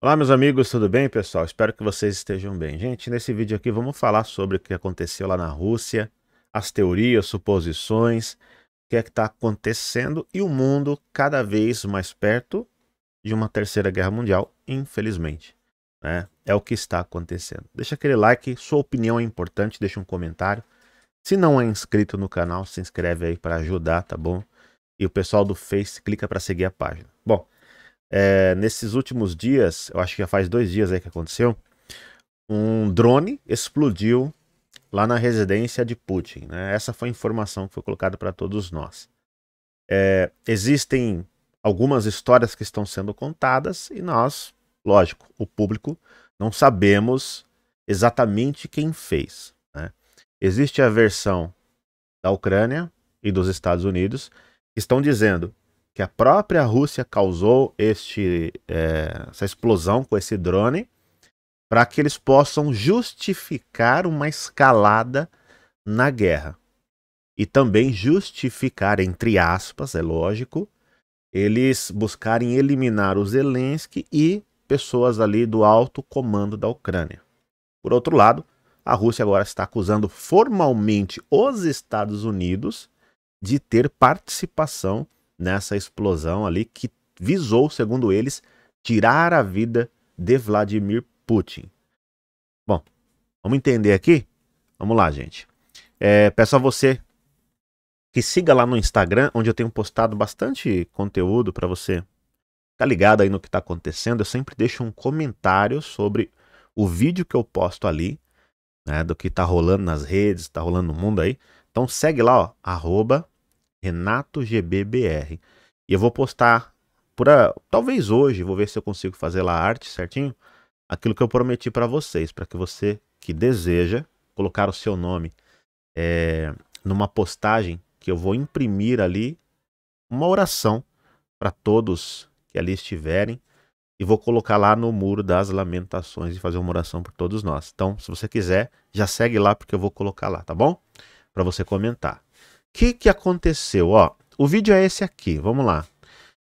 Olá meus amigos, tudo bem pessoal? Espero que vocês estejam bem. Gente, nesse vídeo aqui vamos falar sobre o que aconteceu lá na Rússia, as teorias, suposições, o que é que está acontecendo e o mundo cada vez mais perto de uma terceira guerra mundial, infelizmente. Né? É o que está acontecendo. Deixa aquele like, sua opinião é importante, deixa um comentário. Se não é inscrito no canal, se inscreve aí para ajudar, tá bom? E o pessoal do Face clica para seguir a página. Bom, é, nesses últimos dias, eu acho que já faz dois dias aí que aconteceu, um drone explodiu lá na residência de Putin. Né? Essa foi a informação que foi colocada para todos nós. É, existem algumas histórias que estão sendo contadas e nós, lógico, o público, não sabemos exatamente quem fez. Né? Existe a versão da Ucrânia e dos Estados Unidos que estão dizendo que a própria Rússia causou este, é, essa explosão com esse drone, para que eles possam justificar uma escalada na guerra. E também justificar, entre aspas, é lógico, eles buscarem eliminar o Zelensky e pessoas ali do alto comando da Ucrânia. Por outro lado, a Rússia agora está acusando formalmente os Estados Unidos de ter participação nessa explosão ali que visou, segundo eles, tirar a vida de Vladimir Putin. Bom, vamos entender aqui? Vamos lá, gente. É, peço a você que siga lá no Instagram, onde eu tenho postado bastante conteúdo para você ficar tá ligado aí no que está acontecendo. Eu sempre deixo um comentário sobre o vídeo que eu posto ali, né, do que está rolando nas redes, está rolando no mundo aí. Então segue lá, ó, arroba Renato GBBR E eu vou postar por a, talvez hoje, vou ver se eu consigo fazer lá a arte certinho, aquilo que eu prometi para vocês, para que você que deseja colocar o seu nome é, numa postagem que eu vou imprimir ali uma oração para todos que ali estiverem e vou colocar lá no muro das lamentações e fazer uma oração por todos nós. Então, se você quiser, já segue lá porque eu vou colocar lá, tá bom? Para você comentar que, que aconteceu? Ó, o vídeo é esse aqui, vamos lá.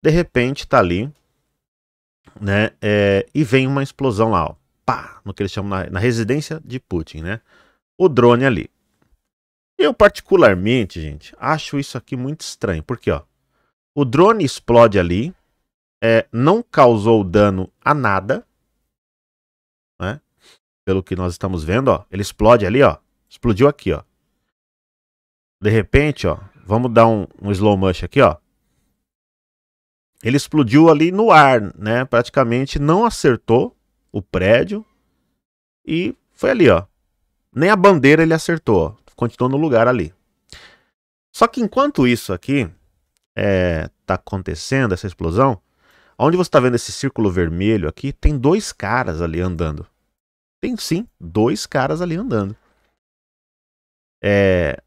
De repente tá ali, né? É, e vem uma explosão lá, ó. Pá, no que eles chamam na, na residência de Putin, né? O drone ali. Eu particularmente, gente, acho isso aqui muito estranho, porque ó, o drone explode ali, é, não causou dano a nada, né? Pelo que nós estamos vendo, ó, ele explode ali, ó, explodiu aqui, ó. De repente, ó, vamos dar um, um slow mush aqui, ó. Ele explodiu ali no ar, né? Praticamente não acertou o prédio e foi ali, ó. Nem a bandeira ele acertou, ó. continuou no lugar ali. Só que enquanto isso aqui é, tá acontecendo essa explosão, onde você está vendo esse círculo vermelho aqui, tem dois caras ali andando. Tem sim, dois caras ali andando. É,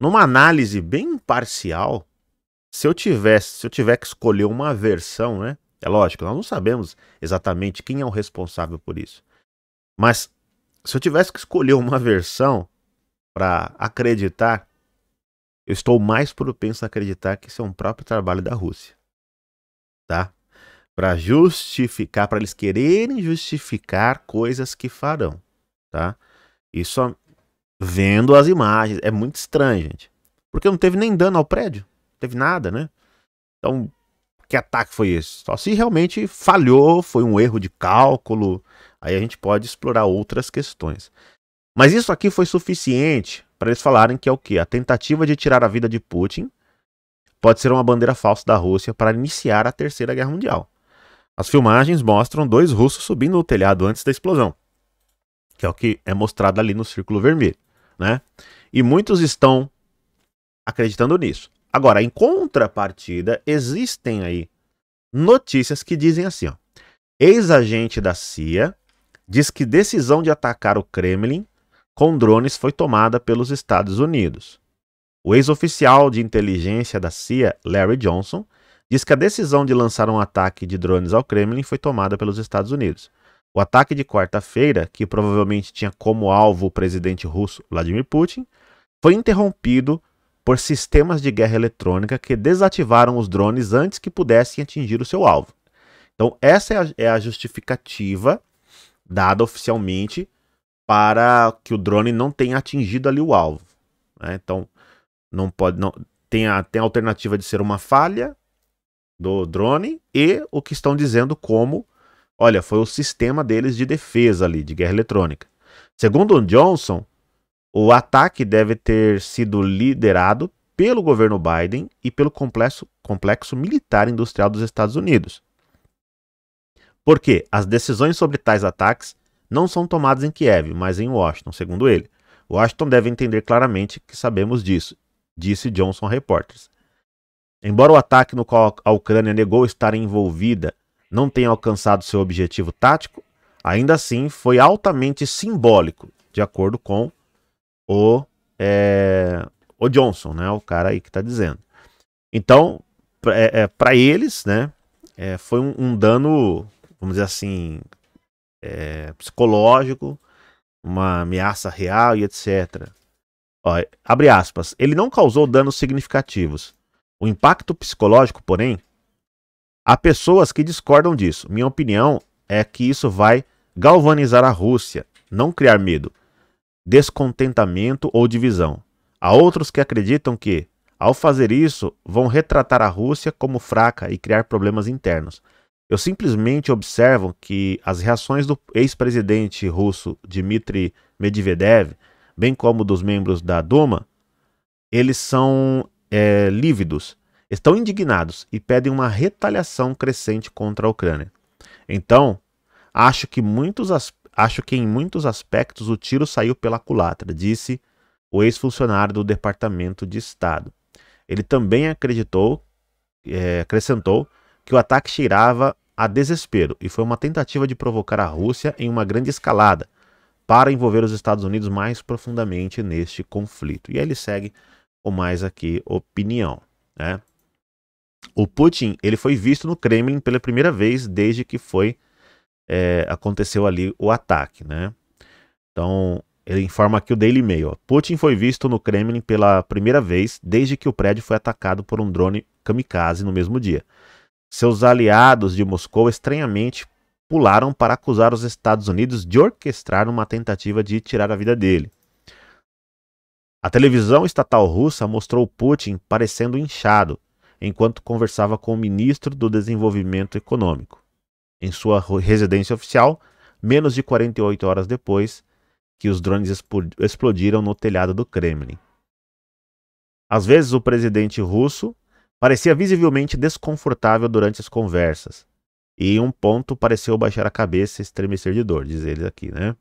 numa análise bem imparcial, se eu tivesse, se eu tiver que escolher uma versão, né? É lógico, nós não sabemos exatamente quem é o responsável por isso. Mas se eu tivesse que escolher uma versão para acreditar, eu estou mais propenso a acreditar que isso é um próprio trabalho da Rússia. Tá? Para justificar, para eles quererem justificar coisas que farão, tá? Isso vendo as imagens. É muito estranho, gente. Porque não teve nem dano ao prédio. Não teve nada, né? Então, que ataque foi esse? Só se realmente falhou, foi um erro de cálculo. Aí a gente pode explorar outras questões. Mas isso aqui foi suficiente para eles falarem que é o que? A tentativa de tirar a vida de Putin pode ser uma bandeira falsa da Rússia para iniciar a Terceira Guerra Mundial. As filmagens mostram dois russos subindo o telhado antes da explosão, que é o que é mostrado ali no círculo vermelho né? E muitos estão acreditando nisso. Agora, em contrapartida, existem aí notícias que dizem assim, ó. Ex-agente da CIA diz que decisão de atacar o Kremlin com drones foi tomada pelos Estados Unidos. O ex-oficial de inteligência da CIA, Larry Johnson, diz que a decisão de lançar um ataque de drones ao Kremlin foi tomada pelos Estados Unidos. O ataque de quarta-feira, que provavelmente tinha como alvo o presidente russo Vladimir Putin, foi interrompido por sistemas de guerra eletrônica que desativaram os drones antes que pudessem atingir o seu alvo. Então, essa é a, é a justificativa dada oficialmente para que o drone não tenha atingido ali o alvo. Né? Então, não pode. Não, tem, a, tem a alternativa de ser uma falha do drone e o que estão dizendo como Olha, foi o sistema deles de defesa ali, de guerra eletrônica. Segundo Johnson, o ataque deve ter sido liderado pelo governo Biden e pelo complexo, complexo militar industrial dos Estados Unidos. Porque as decisões sobre tais ataques não são tomadas em Kiev, mas em Washington, segundo ele. Washington deve entender claramente que sabemos disso, disse Johnson a repórteres. Embora o ataque no qual a Ucrânia negou estar envolvida não tenha alcançado seu objetivo tático, ainda assim foi altamente simbólico, de acordo com o, é, o Johnson, né, o cara aí que está dizendo. Então, é, é, para eles, né, é, foi um, um, dano, vamos dizer assim, é, psicológico, uma ameaça real e etc. Ó, abre aspas. Ele não causou danos significativos. O impacto psicológico, porém, Há pessoas que discordam disso. Minha opinião é que isso vai galvanizar a Rússia, não criar medo, descontentamento ou divisão. Há outros que acreditam que, ao fazer isso, vão retratar a Rússia como fraca e criar problemas internos. Eu simplesmente observo que as reações do ex-presidente russo Dmitry Medvedev, bem como dos membros da Duma, eles são é, lívidos estão indignados e pedem uma retaliação crescente contra a Ucrânia. Então, acho que, muitos acho que em muitos aspectos o tiro saiu pela culatra, disse o ex-funcionário do Departamento de Estado. Ele também acreditou, é, acrescentou, que o ataque cheirava a desespero e foi uma tentativa de provocar a Rússia em uma grande escalada para envolver os Estados Unidos mais profundamente neste conflito. E aí ele segue com mais aqui opinião. Né? O Putin ele foi visto no Kremlin pela primeira vez desde que foi é, aconteceu ali o ataque, né? Então ele informa aqui o Daily Mail. Ó. Putin foi visto no Kremlin pela primeira vez desde que o prédio foi atacado por um drone kamikaze no mesmo dia. Seus aliados de Moscou estranhamente pularam para acusar os Estados Unidos de orquestrar uma tentativa de tirar a vida dele. A televisão estatal russa mostrou Putin parecendo inchado, enquanto conversava com o ministro do Desenvolvimento Econômico. Em sua residência oficial, menos de 48 horas depois que os drones explodiram no telhado do Kremlin. Às vezes, o presidente russo parecia visivelmente desconfortável durante as conversas, e em um ponto pareceu baixar a cabeça e estremecer de dor, diz ele aqui, né?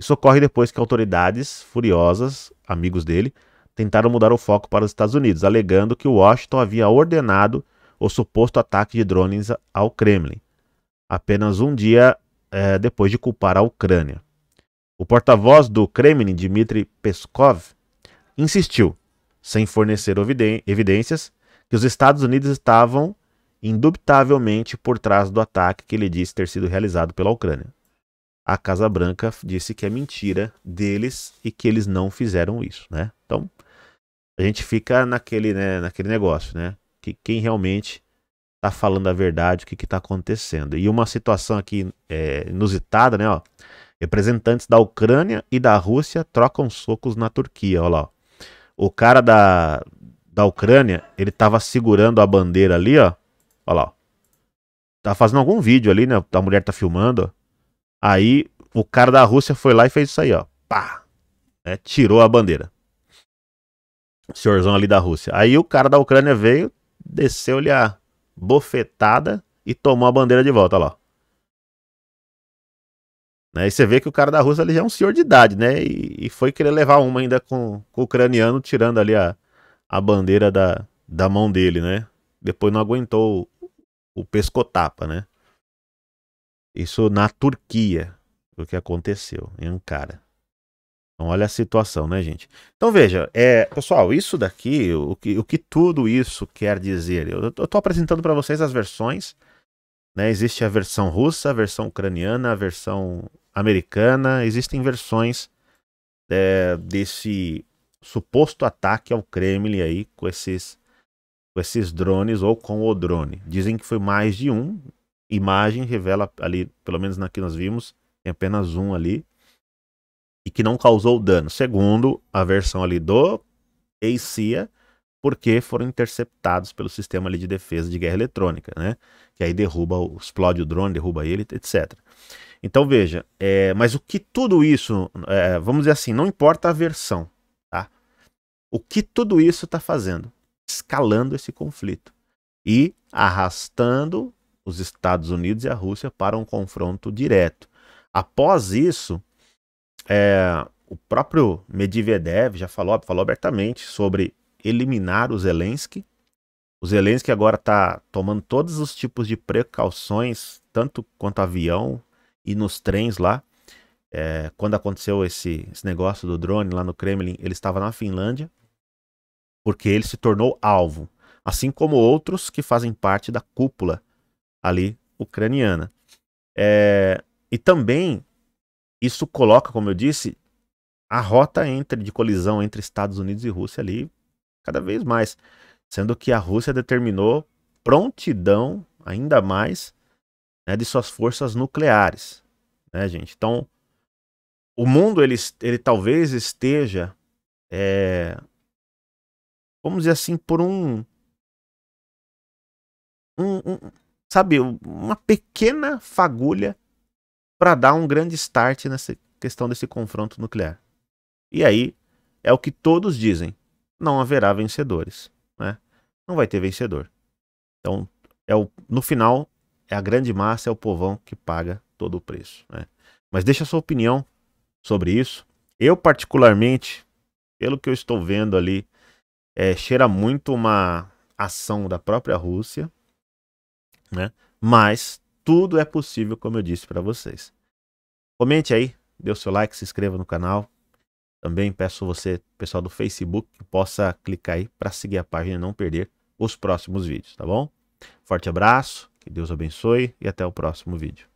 Isso ocorre depois que autoridades furiosas, amigos dele, tentaram mudar o foco para os Estados Unidos, alegando que Washington havia ordenado o suposto ataque de drones ao Kremlin, apenas um dia é, depois de culpar a Ucrânia. O porta-voz do Kremlin, Dmitry Peskov, insistiu, sem fornecer evidências, que os Estados Unidos estavam indubitavelmente por trás do ataque que ele disse ter sido realizado pela Ucrânia. A Casa Branca disse que é mentira deles e que eles não fizeram isso, né? Então, a gente fica naquele, né, naquele negócio, né? Que quem realmente tá falando a verdade, o que que tá acontecendo. E uma situação aqui é, inusitada, né, ó. Representantes da Ucrânia e da Rússia trocam socos na Turquia, ó lá, ó. O cara da, da Ucrânia, ele tava segurando a bandeira ali, ó. Olha lá, ó. Tá fazendo algum vídeo ali, né? A mulher tá filmando, ó. Aí o cara da Rússia foi lá e fez isso aí, ó. Pá! É, tirou a bandeira. Senhorzão ali da Rússia. Aí o cara da Ucrânia veio, desceu-lhe a bofetada e tomou a bandeira de volta, lá. Né? E você vê que o cara da Rússia ali já é um senhor de idade, né? E, e foi querer levar uma ainda com, com, o ucraniano, tirando ali a, a bandeira da, da mão dele, né? Depois não aguentou o, o pescotapa, né? Isso na Turquia, o que aconteceu em Ankara. Então, olha a situação, né, gente? Então, veja, é, pessoal, isso daqui, o que, o que tudo isso quer dizer? Eu estou apresentando para vocês as versões. Né? Existe a versão russa, a versão ucraniana, a versão americana. Existem versões é, desse suposto ataque ao Kremlin aí com esses, com esses drones ou com o drone. Dizem que foi mais de um. Imagem revela ali, pelo menos na que nós vimos, tem apenas um ali e que não causou dano, segundo a versão ali do ACIA, porque foram interceptados pelo sistema ali de defesa de guerra eletrônica, né? Que aí derruba, explode o drone, derruba ele, etc. Então veja, é, mas o que tudo isso, é, vamos dizer assim, não importa a versão, tá? O que tudo isso está fazendo? Escalando esse conflito e arrastando os Estados Unidos e a Rússia para um confronto direto. Após isso, é, o próprio Medvedev já falou, falou abertamente sobre eliminar o Zelensky. O Zelensky agora está tomando todos os tipos de precauções, tanto quanto avião e nos trens lá. É, quando aconteceu esse, esse negócio do drone lá no Kremlin, ele estava na Finlândia, porque ele se tornou alvo, assim como outros que fazem parte da cúpula ali ucraniana. É, e também isso coloca, como eu disse, a rota entre de colisão entre Estados Unidos e Rússia ali cada vez mais, sendo que a Rússia determinou prontidão ainda mais né, de suas forças nucleares, né, gente? Então, o mundo ele, ele talvez esteja, é, vamos dizer assim, por um, um, um sabe, uma pequena fagulha para dar um grande start nessa questão desse confronto nuclear. E aí é o que todos dizem: não haverá vencedores, né? Não vai ter vencedor. Então, é o, no final, é a grande massa, é o povão que paga todo o preço. Né? Mas deixa a sua opinião sobre isso. Eu, particularmente, pelo que eu estou vendo ali, é, cheira muito uma ação da própria Rússia, né? mas tudo é possível, como eu disse para vocês. Comente aí, dê o seu like, se inscreva no canal. Também peço você, pessoal do Facebook, que possa clicar aí para seguir a página e não perder os próximos vídeos, tá bom? Forte abraço, que Deus abençoe e até o próximo vídeo.